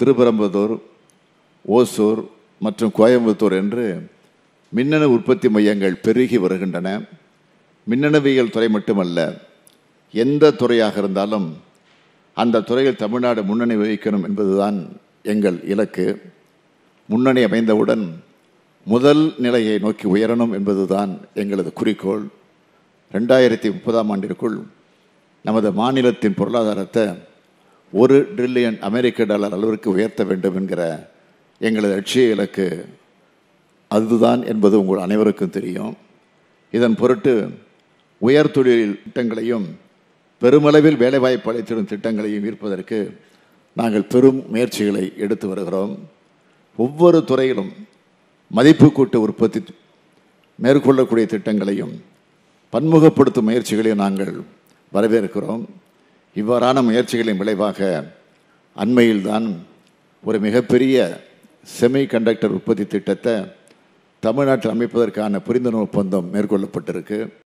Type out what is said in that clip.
திருப்பரம்பத்தூர் ஓசூர் மற்றும் கோயம்புத்தூர் என்று மின்னணு உற்பத்தி மையங்கள் பெருகி வருகின்றன மின்னணுவியல் துறை மட்டுமல்ல எந்த துறையாக இருந்தாலும் அந்த துறையில் தமிழ்நாடு முன்னணி வகிக்கணும் என்பதுதான் எங்கள் இலக்கு முன்னணி அமைந்தவுடன் முதல் நிலையை நோக்கி உயரணும் என்பதுதான் எங்களது குறிக்கோள் ரெண்டாயிரத்தி முப்பதாம் ஆண்டிற்குள் நமது மாநிலத்தின் பொருளாதாரத்தை ஒரு ட்ரில்லியன் அமெரிக்க டாலர் அளவிற்கு உயர்த்த வேண்டும் என்கிற எங்களது லட்சிய இலக்கு அதுதான் என்பது உங்கள் அனைவருக்கும் தெரியும் இதன் பொருட்டு உயர் தொழில் திட்டங்களையும் பெருமளவில் வேலைவாய்ப்பு அளித்திடும் திட்டங்களையும் ஈர்ப்பதற்கு நாங்கள் பெரும் முயற்சிகளை எடுத்து வருகிறோம் ஒவ்வொரு துறையிலும் மதிப்பு கூட்டு உற்பத்தி மேற்கொள்ளக்கூடிய திட்டங்களையும் பன்முகப்படுத்தும் முயற்சிகளையும் நாங்கள் வரவேற்கிறோம் இவ்வாறான முயற்சிகளின் விளைவாக அண்மையில்தான் ஒரு மிகப்பெரிய செமி கண்டக்டர் உற்பத்தி திட்டத்தை தமிழ்நாட்டில் அமைப்பதற்கான புரிந்துணர்வு ஒப்பந்தம் மேற்கொள்ளப்பட்டிருக்கு